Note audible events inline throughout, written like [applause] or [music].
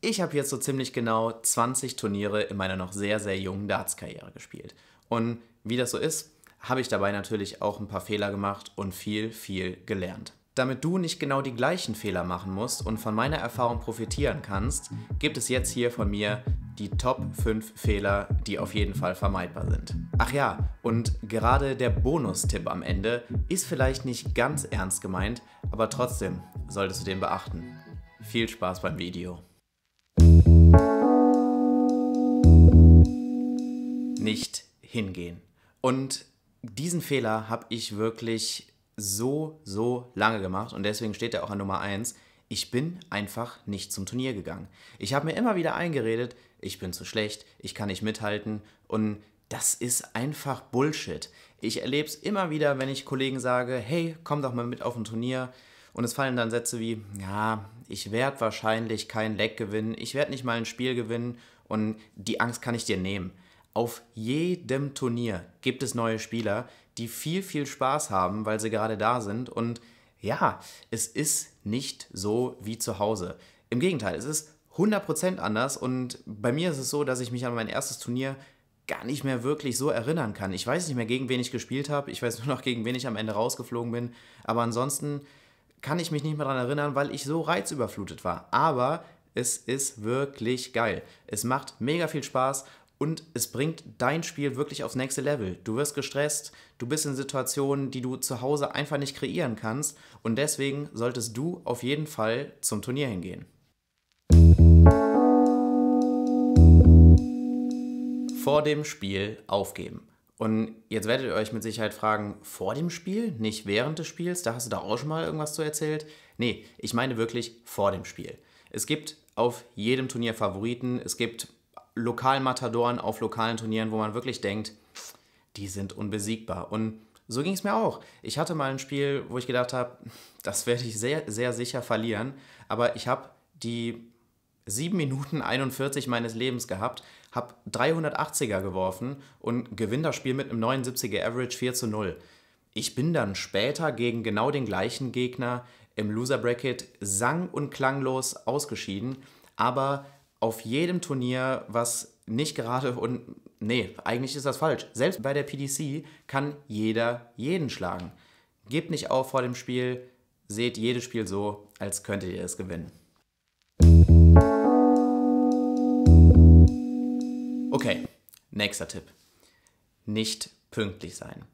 Ich habe jetzt so ziemlich genau 20 Turniere in meiner noch sehr, sehr jungen Darts-Karriere gespielt. Und wie das so ist, habe ich dabei natürlich auch ein paar Fehler gemacht und viel, viel gelernt. Damit du nicht genau die gleichen Fehler machen musst und von meiner Erfahrung profitieren kannst, gibt es jetzt hier von mir die Top 5 Fehler, die auf jeden Fall vermeidbar sind. Ach ja, und gerade der Bonustipp am Ende ist vielleicht nicht ganz ernst gemeint, aber trotzdem solltest du den beachten. Viel Spaß beim Video. nicht hingehen. Und diesen Fehler habe ich wirklich so, so lange gemacht und deswegen steht er auch an Nummer 1. Ich bin einfach nicht zum Turnier gegangen. Ich habe mir immer wieder eingeredet, ich bin zu schlecht, ich kann nicht mithalten und das ist einfach Bullshit. Ich erlebe es immer wieder, wenn ich Kollegen sage, hey, komm doch mal mit auf ein Turnier. Und es fallen dann Sätze wie, ja, ich werde wahrscheinlich kein Leck gewinnen, ich werde nicht mal ein Spiel gewinnen und die Angst kann ich dir nehmen. Auf jedem Turnier gibt es neue Spieler, die viel, viel Spaß haben, weil sie gerade da sind. Und ja, es ist nicht so wie zu Hause. Im Gegenteil, es ist 100% anders. Und bei mir ist es so, dass ich mich an mein erstes Turnier gar nicht mehr wirklich so erinnern kann. Ich weiß nicht mehr, gegen wen ich gespielt habe. Ich weiß [laughs] nur noch, gegen wen ich am Ende rausgeflogen bin. Aber ansonsten kann ich mich nicht mehr daran erinnern, weil ich so reizüberflutet war. Aber es ist wirklich geil. Es macht mega viel Spaß und es bringt dein Spiel wirklich aufs nächste Level. Du wirst gestresst, du bist in Situationen, die du zu Hause einfach nicht kreieren kannst und deswegen solltest du auf jeden Fall zum Turnier hingehen. Vor dem Spiel aufgeben. Und jetzt werdet ihr euch mit Sicherheit fragen, vor dem Spiel, nicht während des Spiels, da hast du da auch schon mal irgendwas zu erzählt. Nee, ich meine wirklich vor dem Spiel. Es gibt auf jedem Turnier Favoriten, es gibt lokalen Matadoren auf lokalen Turnieren, wo man wirklich denkt, die sind unbesiegbar. Und so ging es mir auch. Ich hatte mal ein Spiel, wo ich gedacht habe, das werde ich sehr, sehr sicher verlieren. Aber ich habe die 7 Minuten 41 meines Lebens gehabt, habe 380er geworfen und gewinne das Spiel mit einem 79er Average 4 zu 0. Ich bin dann später gegen genau den gleichen Gegner im Loser Bracket sang- und klanglos ausgeschieden, aber auf jedem Turnier, was nicht gerade und nee, eigentlich ist das falsch. Selbst bei der PDC kann jeder jeden schlagen. Gebt nicht auf vor dem Spiel, seht jedes Spiel so, als könntet ihr es gewinnen. Okay, nächster Tipp. Nicht pünktlich sein.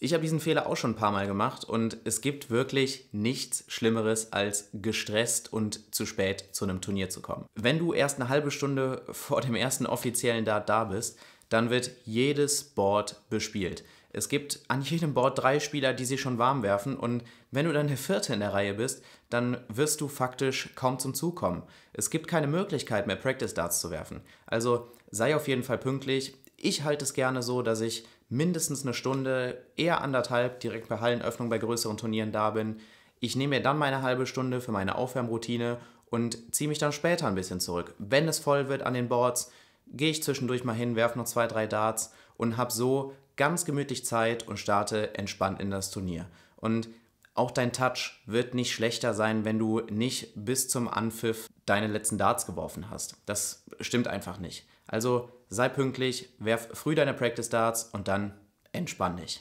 Ich habe diesen Fehler auch schon ein paar Mal gemacht und es gibt wirklich nichts Schlimmeres, als gestresst und zu spät zu einem Turnier zu kommen. Wenn du erst eine halbe Stunde [laughs] vor dem ersten offiziellen Dart da bist, dann wird jedes Board bespielt. Es gibt an jedem Board drei Spieler, die sich schon warm werfen und wenn du dann der vierte in der Reihe bist, dann wirst du faktisch kaum zum Zug kommen. Es gibt keine Möglichkeit mehr, Practice Darts zu werfen. Also sei auf jeden Fall pünktlich. Ich halte es gerne so, dass ich mindestens eine Stunde, eher anderthalb direkt bei Hallenöffnung bei größeren Turnieren da bin. Ich nehme mir dann meine halbe Stunde für meine Aufwärmroutine und ziehe mich dann später ein bisschen zurück. Wenn es voll wird an den Boards, gehe ich zwischendurch mal hin, werfe noch zwei, drei Darts und habe so ganz gemütlich Zeit und starte entspannt in das Turnier. Und auch dein Touch wird nicht schlechter sein, wenn du nicht bis zum Anpfiff deine letzten Darts geworfen hast. Das stimmt einfach nicht. Also sei pünktlich, werf früh deine Practice Darts und dann entspann dich.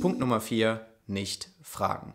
Punkt Nummer 4, nicht fragen.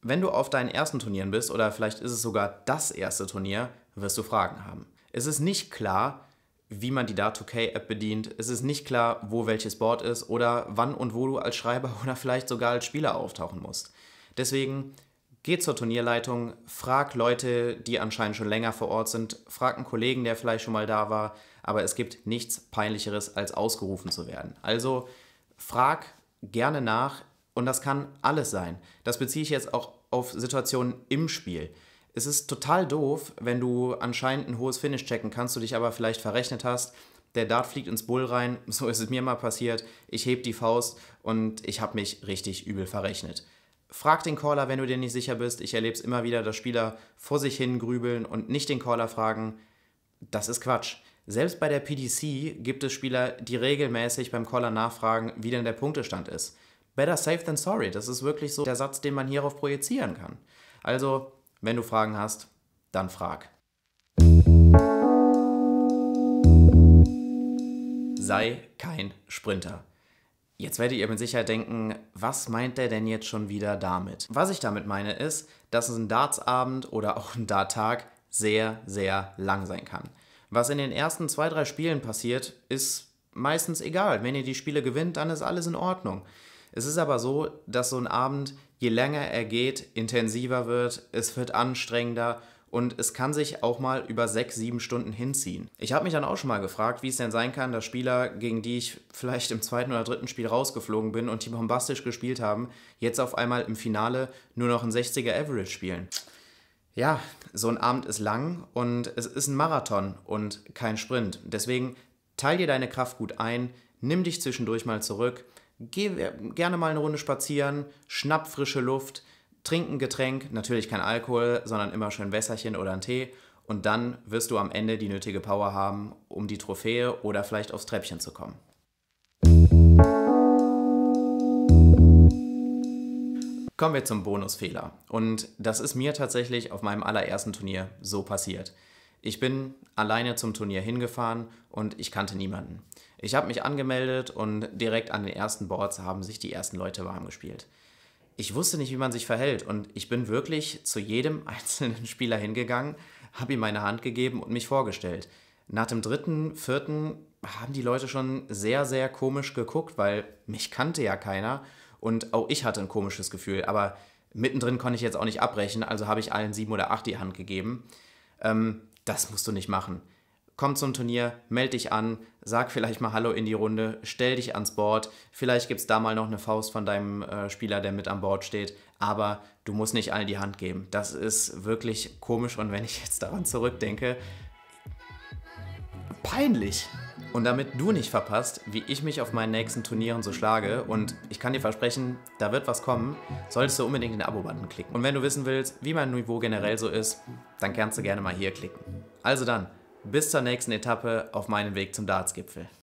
Wenn du auf deinen ersten Turnieren bist oder vielleicht ist es sogar das erste Turnier, wirst du Fragen haben. Es ist nicht klar, wie man die Dart2K-App bedient. Es ist nicht klar, wo welches Board ist oder wann und wo du als Schreiber [laughs] oder vielleicht sogar als Spieler auftauchen musst. Deswegen Geh zur Turnierleitung, frag Leute, die anscheinend schon länger vor Ort sind, frag einen Kollegen, der vielleicht schon mal da war, aber es gibt nichts Peinlicheres, als ausgerufen zu werden. Also frag gerne nach und das kann alles sein. Das beziehe ich jetzt auch auf Situationen im Spiel. Es ist total doof, wenn du anscheinend ein hohes Finish checken kannst, du dich aber vielleicht verrechnet hast. Der Dart fliegt ins Bull rein, [laughs] so ist es mir mal passiert. Ich heb die Faust und ich habe mich richtig übel verrechnet. Frag den Caller, wenn du dir nicht sicher bist. Ich erlebe es immer wieder, dass Spieler vor sich hin grübeln und nicht den Caller fragen. Das ist Quatsch. Selbst bei der PDC gibt es Spieler, die regelmäßig beim Caller nachfragen, wie denn der Punktestand ist. Better safe than sorry. Das ist wirklich so der Satz, den man hierauf projizieren kann. Also, wenn du Fragen hast, dann frag. Sei kein Sprinter. Jetzt werdet ihr mit Sicherheit denken, was meint der denn jetzt schon wieder damit? Was ich damit meine ist, dass ein Dartsabend oder auch ein Darttag sehr, sehr lang sein kann. Was in den ersten zwei, drei Spielen passiert, ist meistens egal. Wenn ihr die Spiele gewinnt, dann ist alles in Ordnung. Es ist aber so, dass so ein Abend, je länger er geht, intensiver wird, es wird anstrengender und es kann sich auch mal über sechs, sieben Stunden hinziehen. Ich habe mich dann auch schon mal gefragt, wie es denn sein kann, dass Spieler, gegen die ich vielleicht im zweiten oder dritten Spiel rausgeflogen bin und die bombastisch gespielt haben, jetzt auf einmal im Finale nur noch ein 60er Average spielen. Ja, so ein Abend ist lang und es ist ein Marathon und kein Sprint. Deswegen teil dir deine Kraft gut ein, nimm dich zwischendurch mal zurück, geh äh, gerne mal eine Runde spazieren, schnapp frische Luft, Trinken Getränk, natürlich kein Alkohol, sondern immer schön Wässerchen oder einen Tee. Und dann wirst du am Ende die nötige Power haben, um die Trophäe oder vielleicht aufs Treppchen zu kommen. Kommen wir zum Bonusfehler. Und das ist mir tatsächlich auf meinem allerersten Turnier so passiert. Ich bin alleine zum Turnier hingefahren und ich kannte niemanden. Ich habe mich angemeldet und direkt an den ersten Boards haben sich die ersten Leute warm gespielt ich wusste nicht, wie man sich verhält. Und ich bin wirklich zu jedem [laughs] einzelnen Spieler hingegangen, habe ihm meine Hand gegeben und mich vorgestellt. Nach dem dritten, vierten haben die Leute schon sehr, sehr komisch geguckt, weil mich kannte ja keiner. Und auch ich hatte ein komisches Gefühl. Aber mittendrin konnte ich jetzt auch nicht abbrechen, also habe ich allen sieben oder acht die Hand gegeben. Ähm, das musst du nicht machen komm zum Turnier, melde dich an, sag vielleicht mal Hallo in die Runde, stell dich ans Board, vielleicht gibt es da mal noch eine Faust von deinem äh, Spieler, der mit an Bord steht, aber du musst nicht allen die Hand geben. Das ist wirklich komisch und wenn ich jetzt daran zurückdenke, peinlich. Und damit du nicht verpasst, wie ich mich auf meinen nächsten Turnieren so schlage, und ich kann dir versprechen, da wird was kommen, solltest du unbedingt den Abo-Button klicken. Und wenn du wissen willst, wie mein Niveau generell so ist, dann kannst du gerne mal hier klicken. Also dann, bis zur nächsten Etappe auf meinem Weg zum Dartsgipfel.